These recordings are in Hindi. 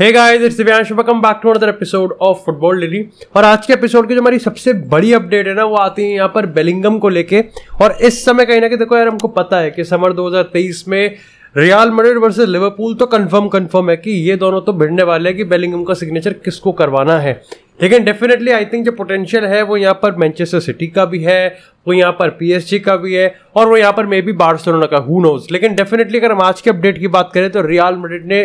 hey guys it's Divyansh welcome back to another episode of football daily और आज के एपिसोड की जो हमारी सबसे बड़ी अपडेट है ना वो आती है यहाँ पर बेलिंगम को लेके और इस समय कहीं ना कहीं देखो यार हमको पता है कि समर 2023 में रियाल मड्रिड वर्सेस लिवरपूल तो कंफर्म कंफर्म है कि ये दोनों तो भिड़ने वाले हैं कि बेलिंगम का सिग्नेचर किसको करवाना है लेकिन डेफिनेटली आई थिंक जो पोटेंशियल है वो यहाँ पर मैनचेस्टर सिटी का भी है वो यहाँ पर पीएसजी का भी है और वो यहाँ पर मे बी बार्सलोना का हु नोज लेकिन डेफिनेटली अगर हम आज के अपडेट की बात करें तो रियाल मड्रिड ने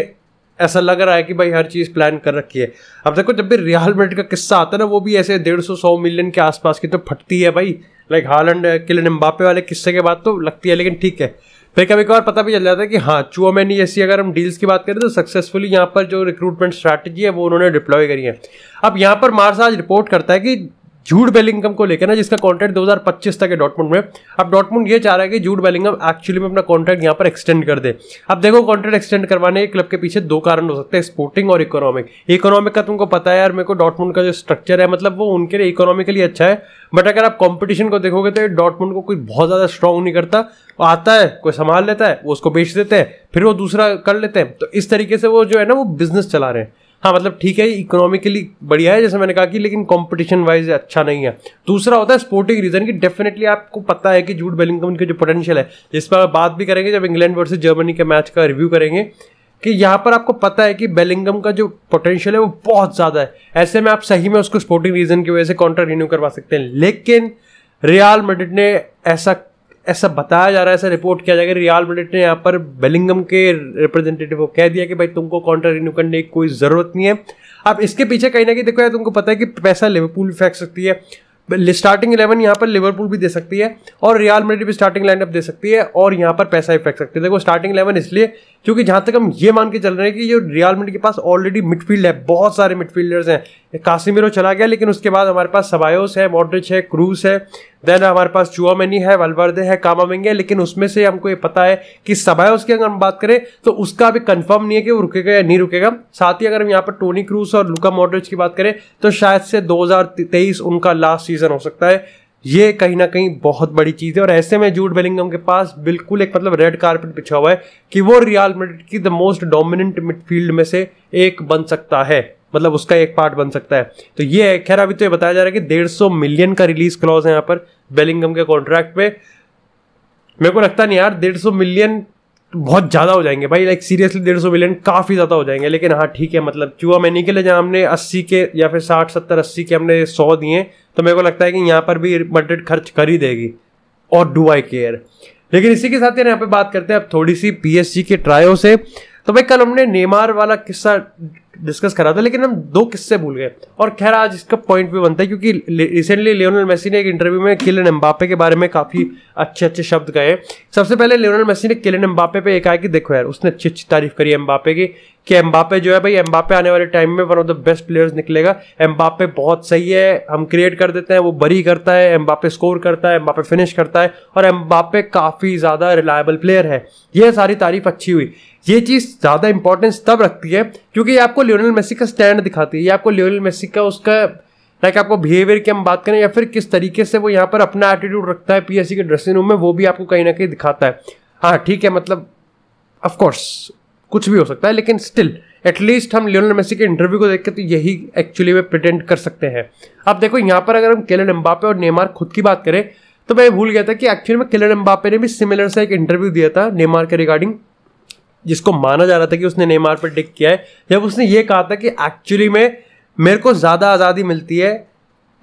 ऐसा लग रहा है कि भाई हर चीज़ प्लान कर रखी है अब देखो जब भी रियाल मेड का किस्सा आता है ना वो भी ऐसे डेढ़ सौ सौ मिलियन के आसपास की तो फटती है भाई लाइक हालैंड किलन एम्बापे वाले किस्से के बाद तो लगती है लेकिन ठीक है फिर कभी कभार पता भी चल जाता है कि हाँ चुआ मैनी जैसी अगर हम डील्स की बात करें तो सक्सेसफुली यहाँ पर जो रिक्रूटमेंट स्ट्रैटेजी है वो उन्होंने डिप्लॉय करी है अब यहाँ पर मार्स आज रिपोर्ट करता है कि जूड बेलिंगम को लेकर ना जिसका कॉन्ट्रैक्ट 2025 तक है डॉटमुंड में अब डॉटमुंड ये चाह रहा है कि जूड बेलिंगम एक्चुअली में अपना कॉन्ट्रैक्ट यहाँ पर एक्सटेंड कर दे अब देखो कॉन्ट्रैक्ट एक्सटेंड करवाने के क्लब के पीछे दो कारण हो सकते हैं स्पोर्टिंग और इकोनॉमिक इकोनॉमिक का तुमको पता है यार मेरे को डॉटमुंड का जो स्ट्रक्चर है मतलब वो उनके लिए इकोनॉमिकली अच्छा है बट अगर आप कॉम्पिटिशन को देखोगे तो डॉटमुंड को कोई बहुत ज़्यादा स्ट्रांग नहीं करता आता है कोई संभाल लेता है वो उसको बेच देते हैं फिर वो दूसरा कर लेते हैं तो इस तरीके से वो जो है ना वो बिजनेस चला रहे हैं हाँ मतलब ठीक है इकोनॉमिकली बढ़िया है जैसे मैंने कहा कि लेकिन कंपटीशन वाइज अच्छा नहीं है दूसरा होता है स्पोर्टिंग रीजन कि डेफिनेटली आपको पता है कि जूट बेलिंगम इनके जो पोटेंशियल है जिस पर बात भी करेंगे जब इंग्लैंड वर्सेज जर्मनी के मैच का रिव्यू करेंगे कि यहाँ पर आपको पता है कि बेलिंगम का जो पोटेंशियल है वो बहुत ज़्यादा है ऐसे में आप सही में उसको स्पोर्टिंग रीजन की वजह से कॉन्ट्रैक्ट रिन्यू करवा सकते हैं लेकिन रियाल मेड्रिड ने ऐसा ऐसा बताया जा रहा है ऐसा रिपोर्ट किया जा रहा है रियाल मेडिट ने यहाँ पर बेलिंगम के रिप्रेजेंटेटिव को कह दिया कि भाई तुमको कॉन्ट्रैक्ट रिन्यू करने की कोई ज़रूरत नहीं है अब इसके पीछे कहीं ना कहीं देखो यार तुमको पता है कि पैसा लिवरपूल भी फेंक सकती है स्टार्टिंग इलेवन यहाँ पर लिवरपूल भी दे सकती है और रियाल मेडिट भी स्टार्टिंग लाइनअप दे सकती है और यहाँ पर पैसा भी फेंक सकती है देखो स्टार्टिंग इलेवन इसलिए क्योंकि जहाँ तक हम ये मान के चल रहे हैं कि ये रियाल मेडिट के पास ऑलरेडी मिडफील्ड है बहुत सारे मिडफील्डर्स हैं कासिमिरो चला गया लेकिन उसके बाद हमारे पास सबायोस है मॉड्रिच है क्रूज है देन हमारे पास चुआमेनी है वलवर्दे है कामामेंगे है लेकिन उसमें से हमको ये पता है कि सबायोस की अगर हम बात करें तो उसका अभी कंफर्म नहीं है कि वो रुकेगा या नहीं रुकेगा साथ ही अगर हम यहाँ पर टोनी क्रूज और लुका मॉड्रिच की बात करें तो शायद से दो उनका लास्ट सीजन हो सकता है ये कहीं ना कहीं बहुत बड़ी चीज़ है और ऐसे में जूट बेलिंगम के पास बिल्कुल एक मतलब रेड कारपेट बिछा हुआ है कि वो रियाल मेड की द मोस्ट डोमिनेंट मिडफील्ड में से एक बन सकता है मतलब उसका एक पार्ट बन सकता है तो ये है खैर अभी तो ये बताया जा रहा है कि डेढ़ सौ मिलियन का रिलीज क्लॉज है यहाँ पर बेलिंगम के कॉन्ट्रैक्ट पे मेरे को लगता नहीं यार डेढ़ सौ मिलियन बहुत ज़्यादा हो जाएंगे भाई लाइक सीरियसली डेढ़ सौ मिलियन काफ़ी ज़्यादा हो जाएंगे लेकिन हाँ ठीक है मतलब चुआ मैनी के लिए जहाँ हमने अस्सी के या फिर साठ सत्तर अस्सी के हमने सौ दिए तो मेरे को लगता है कि यहाँ पर भी बजट खर्च कर ही देगी और डू आई केयर लेकिन इसी के साथ यहाँ पे बात करते हैं अब थोड़ी सी सी के ट्रायो से तो भाई कल हमने नेमार वाला किस्सा डिस्कस करा था लेकिन हम दो किस्से भूल गए और खैर आज इसका पॉइंट भी बनता है क्योंकि रिसेंटली लियोनल मेसी ने एक इंटरव्यू में किलन एम्बापे के बारे में काफ़ी अच्छे अच्छे शब्द कहे सबसे पहले लियोनल मेसी ने किलन एम्बापे पे एक आया कि देखो यार उसने अच्छी अच्छी तारीफ करी एम्बापे की कि एम्बापे जो है भाई एम्बापे आने वाले टाइम में one of the best players निकलेगा एम्बापे बहुत सही है हम क्रिएट कर देते हैं वो बरी करता है एम्बापे स्कोर करता है एम्बापे फिनिश करता है और एम्बापे काफ़ी ज़्यादा रिलायबल प्लेयर है यह सारी तारीफ अच्छी हुई ये चीज़ ज़्यादा इंपॉर्टेंस तब रखती है क्योंकि ये आपको लियोनल मेसी का स्टैंड दिखाती है ये आपको लियोनल मेसी का उसका लाइक आपको बिहेवियर की हम बात करें या फिर किस तरीके से वो यहाँ पर अपना एटीट्यूड रखता है पी के ड्रेसिंग रूम में वो भी आपको कहीं ना कहीं दिखाता है हाँ ठीक है मतलब ऑफकोर्स कुछ भी हो सकता है लेकिन स्टिल एटलीस्ट हम लियोनल मेसी के इंटरव्यू को देख के तो यही एक्चुअली में प्रिटेंड कर सकते हैं अब देखो यहाँ पर अगर हम केलन एम्बापे और नेमार खुद की बात करें तो मैं भूल गया था कि एक्चुअली में केलन एम्बापे ने भी सिमिलर सा एक इंटरव्यू दिया था नेमार के रिगार्डिंग जिसको माना जा रहा था कि उसने नेमार पर टिक किया है जब उसने ये कहा था कि एक्चुअली में मेरे को ज़्यादा आज़ादी मिलती है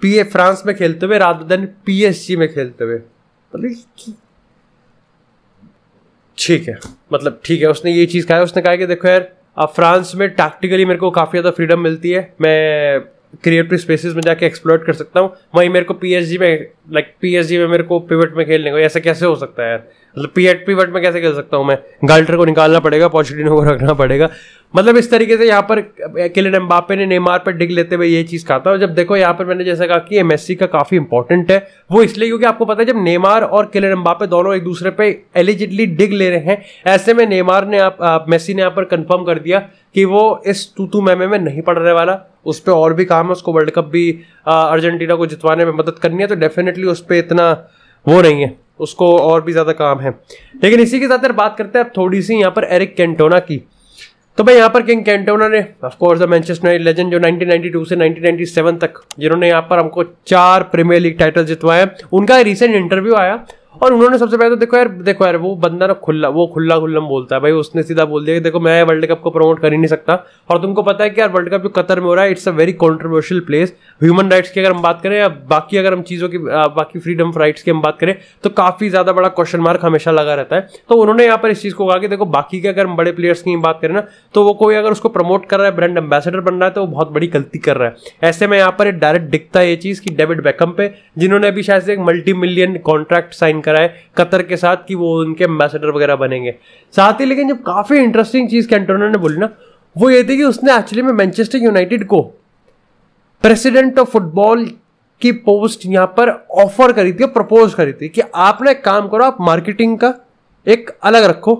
पी फ्रांस में खेलते हुए रादर देन पी में खेलते हुए मतलब ठीक है मतलब ठीक है उसने ये चीज़ कहा उसने कहा कि देखो यार अब फ्रांस में टैक्टिकली मेरे को काफ़ी ज़्यादा फ्रीडम मिलती है मैं क्रिएटिव स्पेसिस में जाके एक्सप्लोर कर सकता हूँ वहीं मेरे को जी में लाइक जी में मेरे को पिवट में खेलने को ऐसा कैसे हो सकता है मतलब पी एट पिवट में कैसे खेल सकता हूँ मैं गाल्टर को निकालना पड़ेगा पॉजिटिव को रखना पड़ेगा मतलब इस तरीके से यहाँ पर अकेले एम्बापे ने नेमार पर डिग लेते हुए ये चीज़ कहा था और जब देखो यहाँ पर मैंने जैसे कहा कि एम का काफ़ी इंपॉर्टेंट है वो इसलिए क्योंकि आपको पता है जब नेमार और किलिन एम्बापे दोनों एक दूसरे पर एलिजिटली डिग ले रहे हैं ऐसे में नेमार ने आप, आप मेसी ने यहाँ पर कन्फर्म कर दिया कि वो इस तू तू मैमे में नहीं पड़ रहे वाला उस पर और भी काम है उसको वर्ल्ड कप भी अर्जेंटीना को जितवाने में मदद करनी है तो डेफिनेटली उस पर इतना वो नहीं है उसको और भी ज़्यादा काम है लेकिन इसी के साथ अगर बात करते हैं अब थोड़ी सी यहाँ पर एरिक कैंटोना की तो भाई यहाँ पर किंग कैंटोना ने ऑफकोर्स द मैनचेस्टर लेजेंड जो 1992 से 1997 तक जिन्होंने यहाँ पर हमको चार प्रीमियर लीग टाइटल जितवाए उनका रिसेंट इंटरव्यू आया और उन्होंने सबसे पहले तो देखो यार देखो यार वो बंदा ना खुला वो खुला खुल्लम बोलता है भाई उसने सीधा बोल दिया कि देखो मैं वर्ल्ड कप को प्रमोट कर ही नहीं सकता और तुमको पता है कि यार वर्ल्ड कप जो कतर में हो रहा है it's a very controversial place human rights की अगर हम बात करें या बाकी अगर हम चीज़ों की बाकी फ्रीडम राइट्स की हम बात करें तो काफ़ी ज़्यादा बड़ा क्वेश्चन मार्क हमेशा लगा रहता है तो उन्होंने यहाँ पर इस चीज़ को कहा कि देखो बाकी के अगर हम बड़े प्लेयर्स की बात करें ना तो वो कोई अगर उसको प्रमोट कर रहा है ब्रांड एम्बेसडर बन रहा है तो वो बहुत बड़ी गलती कर रहा है ऐसे में यहाँ पर डायरेक्ट दिखता है ये चीज़ कि डेविड बैकम पे जिन्होंने अभी शायद एक multi million contract sign sign कराए कतर के साथ कि वो उनके एम्बेसडर वगैरह बनेंगे साथ ही लेकिन जब काफ़ी इंटरेस्टिंग चीज़ कैंटोना ने बोली ना वो ये थी कि उसने एक्चुअली में मैनचेस्टर यूनाइटेड को प्रेसिडेंट ऑफ फुटबॉल की पोस्ट यहाँ पर ऑफर करी थी प्रपोज करी थी कि आपने एक काम करो आप मार्केटिंग का एक अलग रखो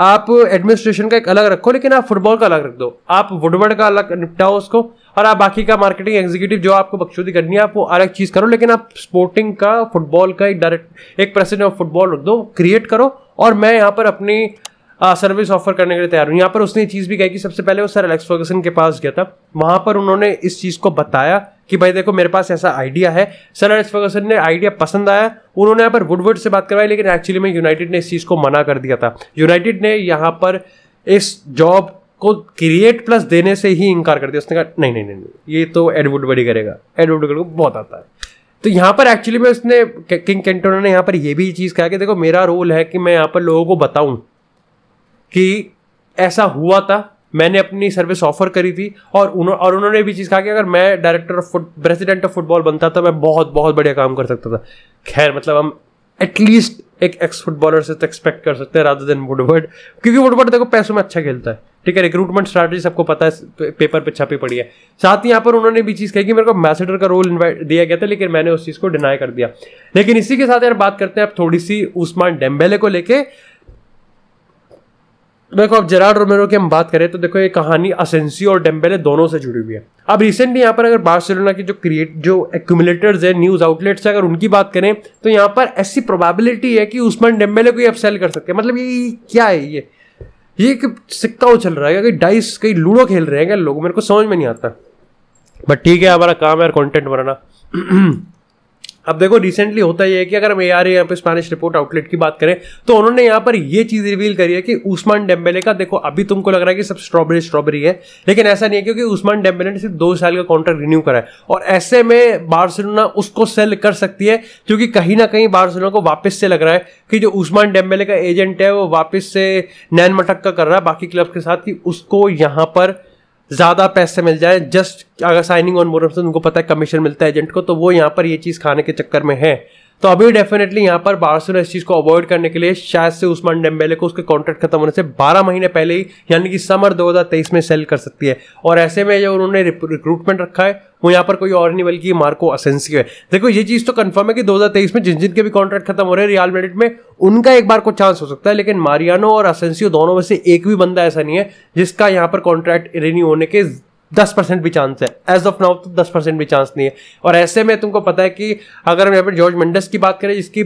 आप एडमिनिस्ट्रेशन का एक अलग रखो लेकिन आप फुटबॉल का अलग रख दो आप वुडवर्ड का अलग निपटाओ उसको और आप बाकी का मार्केटिंग एग्जीक्यूटिव जो आपको बख्शुदी करनी है आप वो अलग चीज़ करो लेकिन आप स्पोर्टिंग का फुटबॉल का एक डायरेक्ट एक प्रेसिडेंट ऑफ फुटबॉल रख दो क्रिएट करो और मैं यहाँ पर अपनी सर्विस ऑफर करने के लिए तैयार हूँ यहाँ पर उसने चीज़ भी कही कि सबसे पहले वो सर एलेक्स फर्गसन के पास गया था वहाँ पर उन्होंने इस चीज़ को बताया कि भाई देखो मेरे पास ऐसा आइडिया है सर एस फर्गसन ने आइडिया पसंद आया उन्होंने यहाँ पर वुडवर्ड से बात करवाई लेकिन एक्चुअली में यूनाइटेड ने इस चीज़ को मना कर दिया था यूनाइटेड ने यहाँ पर इस जॉब को क्रिएट प्लस देने से ही इनकार कर दिया उसने कहा नहीं नहीं नहीं ये तो एडवुड बड़ी करेगा एडवुड को बहुत आता है तो यहाँ पर एक्चुअली में उसने किंग कैंटोन ने यहाँ पर ये भी चीज़ कहा कि देखो मेरा रोल है कि मैं यहाँ पर लोगों को बताऊँ कि ऐसा हुआ था मैंने अपनी सर्विस ऑफर करी थी और उन्हों, और उन्होंने भी चीज़ कहा कि अगर मैं director of foot president of football बनता था तो मैं बहुत बहुत बढ़िया काम कर सकता था खैर मतलब हम एटलीस्ट एक एक्स फुटबॉलर से तो एक्सपेक्ट कर सकते हैं राधर देन वुडवर्ड क्योंकि वुडवर्ड देखो पैसों में अच्छा खेलता है ठीक है रिक्रूटमेंट स्ट्रैटेजी सबको पता है पेपर पे छपी पड़ी है साथ ही यहाँ पर उन्होंने भी चीज़ कही कि मेरे को मैसेडर का रोल इन्वाइट दिया गया था लेकिन मैंने उस चीज़ को डिनाई कर दिया लेकिन इसी के साथ यार बात करते हैं आप थोड़ी सी उस्मान डेम्बेले को लेकर देखो अब जेराड रोमेरो की हम बात करें तो देखो ये कहानी असेंसी और डेम्बेले दोनों से जुड़ी हुई है अब रिसेंटली यहाँ पर अगर बार्सिलोना की जो क्रिएट जो एक्यूमुलेटर्स है न्यूज आउटलेट्स है अगर उनकी बात करें तो यहाँ पर ऐसी प्रोबेबिलिटी है कि उस्मान डेम्बेले को ही सेल कर सकते हैं मतलब ये क्या है ये ये सिक्का उछल रहा है कहीं डाइस कहीं लूडो खेल रहे हैं क्या लोग मेरे को समझ में नहीं आता बट ठीक है हमारा काम है कॉन्टेंट बनाना अब देखो रिसेंटली होता यह है कि अगर हम ए आर यहाँ पे स्पेनिश रिपोर्ट आउटलेट की बात करें तो उन्होंने यहाँ पर यह चीज रिवील करी है कि उस्मान डेम्बेले का देखो अभी तुमको लग रहा है कि सब स्ट्रॉबेरी स्ट्रॉबेरी है लेकिन ऐसा नहीं है क्योंकि उस्मान डेम्बेले ने सिर्फ दो साल का कॉन्ट्रैक्ट रिन्यू करा है और ऐसे में बार्सिलोना उसको सेल कर सकती है क्योंकि कहीं ना कहीं बार्सिलोना को वापस से लग रहा है कि जो उस्मान डेम्बेले का एजेंट है वो वापस से नैन मटक का कर रहा है बाकी क्लब के साथ कि उसको यहाँ पर ज़्यादा पैसे मिल जाए जस्ट अगर साइनिंग ऑन बोनस उनको पता है कमीशन मिलता है एजेंट को तो वो यहाँ पर ये चीज़ खाने के चक्कर में है तो अभी डेफिनेटली यहाँ पर बार्सिलोना इस चीज को अवॉइड करने के लिए शायद से उस्मान डेम्बेले को उसके कॉन्ट्रैक्ट खत्म होने से 12 महीने पहले ही यानी कि समर 2023 में सेल कर सकती है और ऐसे में जो उन्होंने रिक्रूटमेंट रखा है वो यहाँ पर कोई और नहीं बल्कि मार्को असेंसियो है देखो ये चीज़ तो कंफर्म है कि 2023 में जिन जिन के भी कॉन्ट्रैक्ट खत्म हो रहे हैं रियल मेडिट में उनका एक बार को चांस हो सकता है लेकिन मारियानो और असेंसियो दोनों में से एक भी बंदा ऐसा नहीं है जिसका यहाँ पर कॉन्ट्रैक्ट रिन्यू होने के दस परसेंट भी चांस है एज ऑफ नाउ तो दस परसेंट भी चांस नहीं है और ऐसे में तुमको पता है कि अगर हम यहाँ पर जॉर्ज मंडस की बात करें जिसकी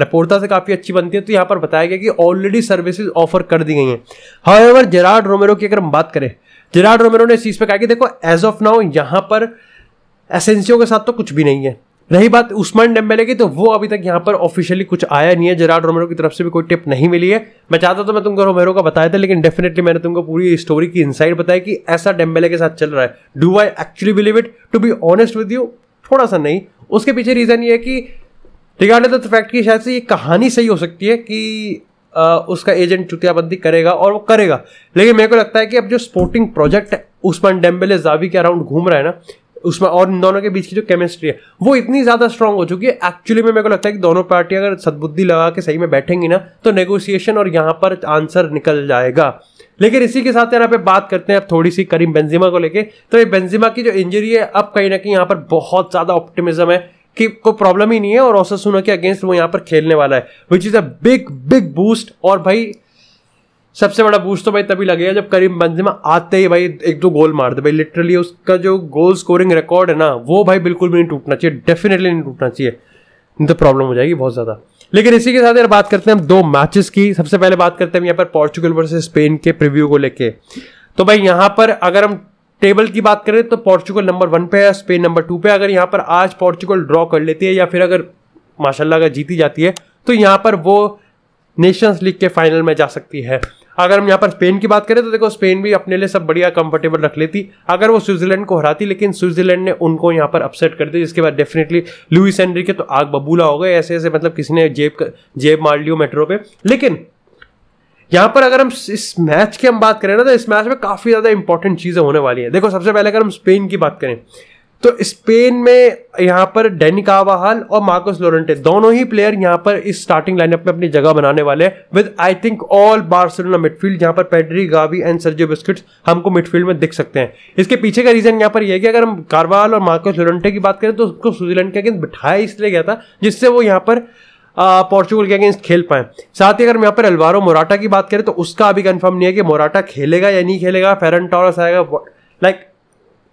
लपोरता से काफ़ी अच्छी बनती है तो यहाँ पर बताया गया कि ऑलरेडी सर्विसेज ऑफर कर दी गई हैं हाउ जेराड रोमेरो की अगर हम बात करें जेराड रोमेरो ने इस चीज़ पर कहा कि देखो एज ऑफ नाउ यहाँ पर एसेंसियों के साथ तो कुछ भी नहीं है रही बात उस्मान डेम्बेले की तो वो अभी तक यहाँ पर ऑफिशियली कुछ आया नहीं है जराड रोमेरो की तरफ से भी कोई टिप नहीं मिली है मैं चाहता तो मैं तुमको रोमेरो का बताया था लेकिन डेफिनेटली मैंने तुमको पूरी स्टोरी की इनसाइड बताया कि ऐसा डेम्बेले के साथ चल रहा है do I actually believe it to be honest with you थोड़ा सा नहीं उसके पीछे रीज़न ये है कि रिगार्डिंग द फैक्ट की शायद से ये कहानी सही हो सकती है कि आ, उसका एजेंट चुतियाबंदी करेगा और वो करेगा लेकिन मेरे को लगता है कि अब जो स्पोर्टिंग प्रोजेक्ट है उस्मान डेम्बेले जावी के अराउंड घूम रहा है ना उसमें और इन दोनों के बीच की जो केमिस्ट्री है वो इतनी ज़्यादा स्ट्रांग हो चुकी है एक्चुअली में मेरे को लगता है कि दोनों पार्टी अगर सदबुद्धि लगा के सही में बैठेंगी ना तो नेगोशिएशन और यहाँ पर आंसर निकल जाएगा लेकिन इसी के साथ यहाँ पे बात करते हैं अब थोड़ी सी करीम बेंजिमा को लेके तो ये बेंजिमा की जो इंजरी है अब कहीं ना कहीं यहाँ पर बहुत ज़्यादा ऑप्टिमिज्म है कि कोई प्रॉब्लम ही नहीं है और औसत सुनो के अगेंस्ट वो यहाँ पर खेलने वाला है which is a big big boost और भाई सबसे बड़ा बूस्ट तो भाई तभी लगेगा जब करीम बंजिमा आते ही भाई एक दो गोल मार दे भाई लिटरली उसका जो गोल स्कोरिंग रिकॉर्ड है ना वो भाई बिल्कुल भी नहीं टूटना चाहिए डेफिनेटली नहीं टूटना चाहिए नहीं तो प्रॉब्लम हो जाएगी बहुत ज़्यादा लेकिन इसी के साथ यार बात करते हैं हम दो मैचेस की सबसे पहले बात करते हैं यहाँ पर पोर्चुगल वर्सेज स्पेन के प्रिव्यू को लेके तो भाई यहाँ पर अगर हम टेबल की बात करें तो पोर्चुगल नंबर वन पे है स्पेन नंबर टू पे अगर यहाँ पर आज पोर्चुगल ड्रॉ कर लेती है या फिर अगर माशाला अगर जीती जाती है तो यहाँ पर वो नेशंस लीग के फाइनल में जा सकती है अगर हम यहाँ पर स्पेन की बात करें तो देखो स्पेन भी अपने लिए सब बढ़िया कंफर्टेबल रख लेती अगर वो स्विट्जरलैंड को हराती लेकिन स्विट्जरलैंड ने उनको यहाँ पर अपसेट कर दिया जिसके बाद डेफिनेटली लुइस एंड्री के तो आग बबूला हो गए ऐसे ऐसे मतलब किसी ने जेब जेब मार लियो मेट्रो पे लेकिन यहाँ पर अगर हम इस मैच की हम बात करें ना तो इस मैच में काफ़ी ज़्यादा इंपॉर्टेंट चीज़ें होने वाली है देखो सबसे पहले अगर हम स्पेन की बात करें तो स्पेन में यहाँ पर डेनी कावाहाल और मार्कोस लोरेंटे दोनों ही प्लेयर यहाँ पर इस स्टार्टिंग लाइनअप में अपनी जगह बनाने वाले हैं with I think all Barcelona midfield यहाँ पर Pedri Gavi and Sergio Busquets हमको मिडफील्ड में दिख सकते हैं इसके पीछे का रीजन यहाँ पर यह है कि अगर हम कारवाल और मार्कोस लोरेंटे की बात करें तो उसको स्विट्जरलैंड के अगेंस्ट बिठाया इसलिए गया था जिससे वो यहाँ पर पोर्चुगल के अगेंस्ट खेल पाए साथ ही अगर हम यहाँ पर अलवारो मोराटा की बात करें तो उसका अभी कन्फर्म नहीं है कि मोराटा खेलेगा या नहीं खेलेगा फेरन टॉरस आएगा लाइक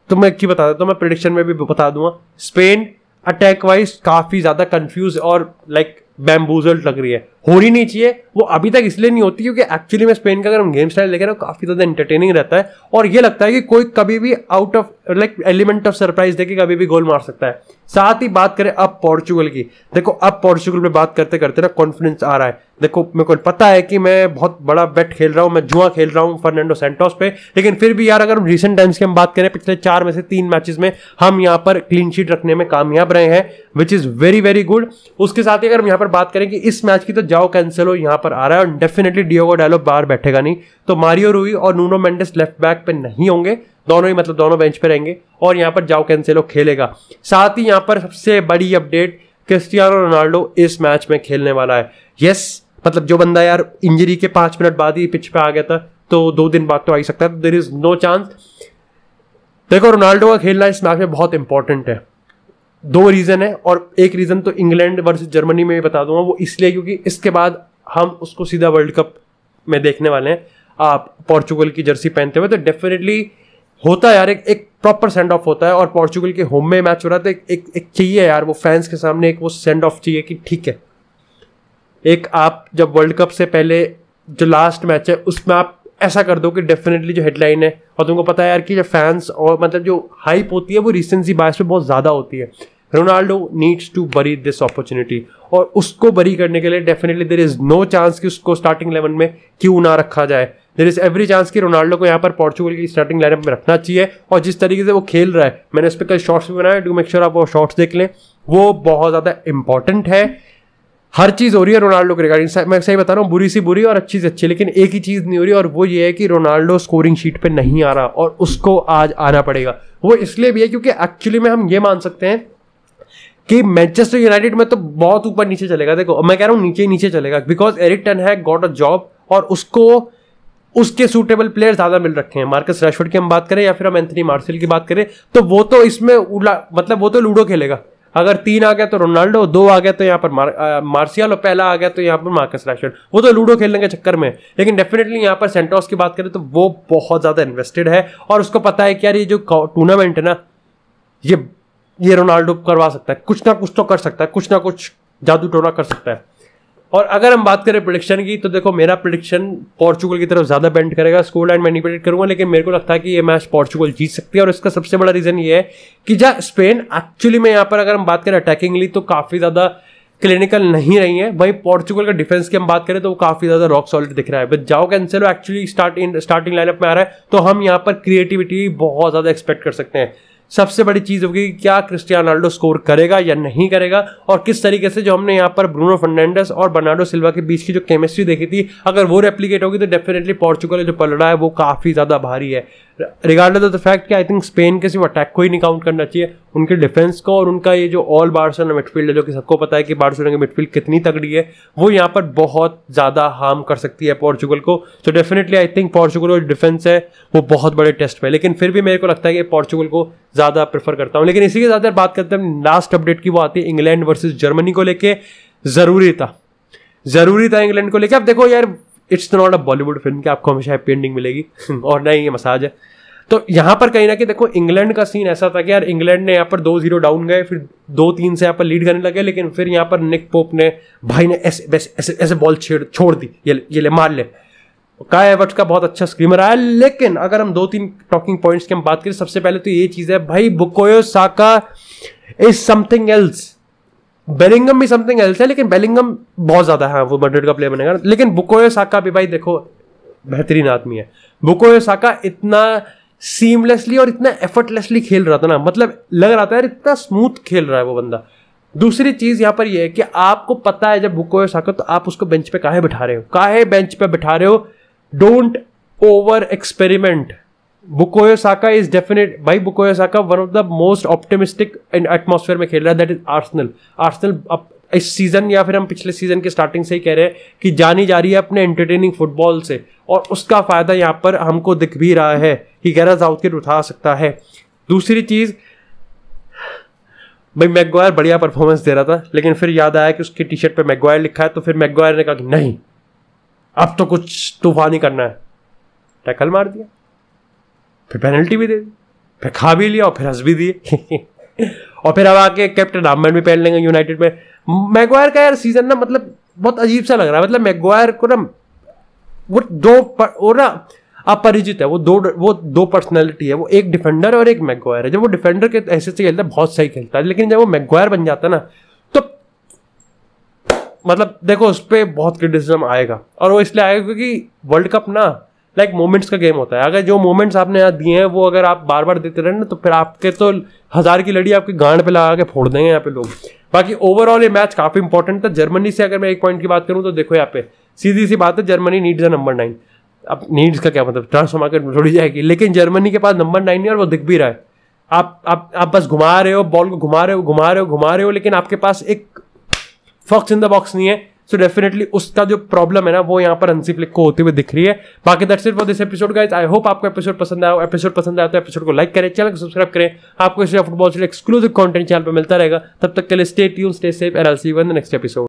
तो मैं एक चीज बता देता हूँ मैं प्रडिक्शन में भी बता दूंगा स्पेन अटैक वाइज काफी ज्यादा कंफ्यूज और लाइक like, बैम्बूजल्ड लग रही है हो ही नहीं चाहिए वो अभी तक इसलिए नहीं होती क्योंकि एक्चुअली में स्पेन का अगर हम गेम स्टाइल देखें ना काफ़ी ज़्यादा एंटरटेनिंग रहता है और ये लगता है कि कोई कभी भी out of like element of surprise देके कभी भी गोल मार सकता है साथ ही बात करें अब पोर्चुगल की देखो अब पोर्चुगल में बात करते करते ना कॉन्फिडेंस आ रहा है देखो मेरे को पता है कि मैं बहुत बड़ा बैट खेल रहा हूँ मैं जुआ खेल रहा हूँ फर्नांडो सेंटोस पे लेकिन फिर भी यार अगर हम रिसेंट टाइम्स की हम बात करें पिछले चार में से तीन मैचेस में हम यहाँ पर क्लीन शीट रखने में कामयाब रहे हैं which is very very good उसके साथ ही अगर हम यहाँ पर बात करें कि इस मैच की तो जाओ कैंसिल हो यहाँ पर आ रहा है और डेफिनेटली डियोगो डायलो बाहर बैठेगा नहीं तो मारियो रूई और नूनो मेंडेस लेफ्ट बैक पे नहीं होंगे दोनों ही मतलब दोनों बेंच पे रहेंगे और यहाँ पर जाओ कैंसिलो खेलेगा साथ ही यहाँ पर सबसे बड़ी अपडेट क्रिस्टियानो रोनाल्डो इस मैच में खेलने वाला है यस मतलब जो बंदा यार इंजरी के पांच मिनट बाद ही पिच पे आ गया था तो दो दिन बाद तो आ ही सकता है देर इज़ नो चांस देखो रोनाल्डो का खेलना इस मैच में बहुत इंपॉर्टेंट है दो रीज़न है और एक रीज़न तो इंग्लैंड वर्सेस जर्मनी में बता दूंगा वो इसलिए क्योंकि इसके बाद हम उसको सीधा वर्ल्ड कप में देखने वाले हैं आप पोर्चुगल की जर्सी पहनते हुए तो डेफिनेटली होता है यार एक एक प्रॉपर सेंड ऑफ होता है और पोर्चुगल के होम में मैच हो रहा था तो एक एक, एक चाहिए यार वो फैंस के सामने एक वो सेंड ऑफ चाहिए कि ठीक है एक आप जब वर्ल्ड कप से पहले जो लास्ट मैच है उसमें आप ऐसा कर दो कि डेफिनेटली जो हेडलाइन है और तुमको पता है यार कि जो फैंस और मतलब जो हाइप होती है वो रिसेंसी बायस पे बहुत ज़्यादा होती है Ronaldo needs to bury this opportunity और उसको बरी करने के लिए definitely there is no chance कि उसको स्टार्टिंग इलेवन में क्यों ना रखा जाए देर इज एवरी चांस कि रोनाल्डो को यहाँ पर पोर्चुगल की स्टार्टिंग लाइनअप में रखना चाहिए और जिस तरीके से वो खेल रहा है मैंने उस पर कल शॉर्ट्स भी बनाया डू मेक श्योर आप वो शॉर्ट्स देख लें वो बहुत ज़्यादा इंपॉर्टेंट है हर चीज़ हो रही है रोनाल्डो के रिगार्डिंग मैं सही बता रहा हूँ बुरी सी बुरी और अच्छी से अच्छी लेकिन एक ही चीज़ नहीं हो रही और वो ये है कि रोनाल्डो स्कोरिंग शीट पर नहीं आ रहा और उसको आज आना पड़ेगा वो इसलिए भी है क्योंकि एक्चुअली में हम ये मान सकते हैं कि मैनचेस्टर यूनाइटेड में तो बहुत ऊपर नीचे चलेगा देखो मैं कह रहा हूँ नीचे नीचे चलेगा बिकॉज एरिक टन है गॉट अ जॉब और उसको उसके सूटेबल प्लेयर ज़्यादा मिल रखे हैं मार्कस रैशवर्ड की हम बात करें या फिर हम एंथनी मार्शल की बात करें तो वो तो इसमें उड़ा मतलब वो तो लूडो खेलेगा अगर तीन आ गया तो रोनाल्डो दो आ गया तो यहाँ पर मार्शियल और पहला आ गया तो यहाँ पर मार्कस रैशवर्ड वो तो लूडो खेलने के चक्कर में लेकिन डेफिनेटली यहाँ पर सेंटोस की बात करें तो वो बहुत ज़्यादा इन्वेस्टेड है और उसको पता है कि यार ये जो टूर्नामेंट है ना ये ये रोनाल्डो करवा सकता है कुछ ना कुछ तो कर सकता है कुछ ना कुछ जादू टोना कर सकता है और अगर हम बात करें प्रडिक्शन की तो देखो मेरा प्रडिक्शन पोर्चुगल की तरफ ज़्यादा बेंड करेगा स्कोर लाइन मैनिपुलेट करूंगा लेकिन मेरे को लगता है कि ये मैच पोर्चुगल जीत सकती है और इसका सबसे बड़ा रीज़न ये है कि जहाँ स्पेन एक्चुअली में यहाँ पर अगर हम बात करें अटैकिंगली तो काफ़ी ज़्यादा क्लिनिकल नहीं रही है वहीं पोर्चुगल का डिफेंस की हम बात करें तो वो काफ़ी ज़्यादा रॉक सॉलिड दिख रहा है but João Cancelo actually starting starting lineup में आ रहा है तो हम यहाँ पर क्रिएटिविटी बहुत ज़्यादा एक्सपेक्ट कर सकते हैं सबसे बड़ी चीज़ होगी कि क्या क्रिस्टियानो रोनाल्डो स्कोर करेगा या नहीं करेगा और किस तरीके से जो हमने यहाँ पर ब्रूनो फर्नांडस और बर्नाडो सिल्वा के बीच की जो केमिस्ट्री देखी थी अगर वो रेप्लीकेट होगी तो डेफिनेटली पोर्चुगल जो पलड़ा है वो काफ़ी ज़्यादा भारी है रिगार्डलेस ऑफ द फैक्ट कि आई थिंक स्पेन के सिर्फ अटैक को ही नहीं काउंट करना चाहिए उनके डिफेंस को और उनका ये जो ऑल बार्सोना मिडफील्ड है जो कि सबको पता है कि बार्सोना की मिडफील्ड कितनी तगड़ी है वो यहाँ पर बहुत ज़्यादा हार्म कर सकती है पोर्चुगल को so definitely I think Portugal का डिफेंस है वो बहुत बड़े टेस्ट में लेकिन फिर भी मेरे को लगता है कि पोर्चुगल को ज़्यादा प्रेफर करता हूँ लेकिन इसी के साथ बात करते हैं लास्ट अपडेट की वो आती है इंग्लैंड वर्सेज जर्मनी को लेकर ज़रूरी था ज़रूरी था इंग्लैंड को लेकर अब देखो यार it's not a Bollywood film की आपको हमेशा हैप्पी एंडिंग मिलेगी और ना ही ये मसाज है तो यहाँ पर कहीं ना कहीं देखो इंग्लैंड का सीन ऐसा था कि यार इंग्लैंड ने यहाँ पर दो जीरो डाउन गए फिर दो तीन से यहाँ पर लीड करने लगे लेकिन फिर यहाँ पर निक पोप ने भाई ने ऐसे ऐसे ऐसे, ऐसे बॉल छेड़ छोड़ दी ये ले, ये ले मार ले काय एवर्ट का बहुत अच्छा स्क्रीमर आया लेकिन अगर हम दो तीन टॉकिंग पॉइंट्स की हम बात करें सबसे पहले तो ये चीज़ है भाई Bukayo Saka is something else Bellingham भी समथिंग एल्स है लेकिन बेलिंगम बहुत ज्यादा है हाँ, वो मड्रिड का प्लेयर बनेगा लेकिन बुकोयो साका भी भाई देखो बेहतरीन आदमी है बुकोयो साका इतना सीमलेसली और इतना एफर्टलेसली खेल रहा था ना मतलब लग रहा था यार इतना स्मूथ खेल रहा है वो बंदा दूसरी चीज यहां पर यह है कि आपको पता है जब बुकोयो साका तो आप उसको बेंच पे काहे बिठा रहे हो काहे बेंच पे बिठा रहे हो don't over experiment Bukayo Saka is definite भाई Bukayo Saka one of the most optimistic in atmosphere में खेल रहा है दैट इज आर्सनल आर्सनल अब इस सीजन या फिर हम पिछले सीजन के स्टार्टिंग से ही कह रहे हैं कि जानी जा रही है अपने एंटरटेनिंग फुटबॉल से और उसका फायदा यहाँ पर हमको दिख भी रहा है कि गैरा के उठा सकता है दूसरी चीज भाई मैगवायर बढ़िया परफॉर्मेंस दे रहा था लेकिन फिर याद आया कि उसके टी शर्ट पर मैगवायर लिखा है तो फिर मैगवायर ने कहा कि नहीं अब तो कुछ तूफानी करना है टैकल मार दिया फिर पेनल्टी भी दे दी फिर खा भी लिया और फिर हंस भी दिए और फिर अब आके कैप्टन आमन भी पहन लेंगे यूनाइटेड में मैगवायर का यार सीजन ना मतलब बहुत अजीब सा लग रहा है मतलब मैगवायर को ना वो दो पर, वो ना अपरिचित है वो दो वो दो पर्सनैलिटी है वो एक डिफेंडर और एक मैगवायर है जब वो डिफेंडर के ऐसे से खेलता है बहुत सही खेलता है लेकिन जब वो मैगवायर बन जाता है ना तो मतलब देखो उस पर बहुत क्रिटिसिज्म आएगा और वो इसलिए आएगा क्योंकि वर्ल्ड कप ना लाइक मोमेंट्स का गेम होता है अगर जो मोमेंट्स आपने यहाँ दिए हैं वो अगर आप बार बार देते रहे ना तो फिर आपके तो हज़ार की लड़ी आपके गांड पे लगा के फोड़ देंगे यहाँ पे लोग बाकी ओवरऑल ये मैच काफ़ी इंपॉर्टेंट था जर्मनी से अगर मैं एक पॉइंट की बात करूँ तो देखो यहाँ पे सीधी सी बात है Germany needs a number nine अब नीड्स का क्या मतलब ट्रांसफर मार्केट थोड़ी जाएगी लेकिन जर्मनी के पास नंबर नाइन है और वो दिख भी रहा है आप आप आप बस घुमा रहे हो बॉल को घुमा रहे हो घुमा रहे हो घुमा रहे हो लेकिन आपके पास एक फॉक्स इन द बॉक्स नहीं है सो डेफिनेटली उसका जो प्रॉब्लम है ना वो यहाँ पर हंसी को होती हुई दिख रही है बाकी that's it for this episode guys I hope आपको एपिसोड पसंद आया एपिसोड पसंद आया तो एपिसोड को लाइक करें चैनल को सब्सक्राइब करें आपको इस फुटबॉल से एक्सक्लूसिव कंटेंट चैनल पर मिलता रहेगा तब तक के लिए stay tune stay safe and I see you in the next episode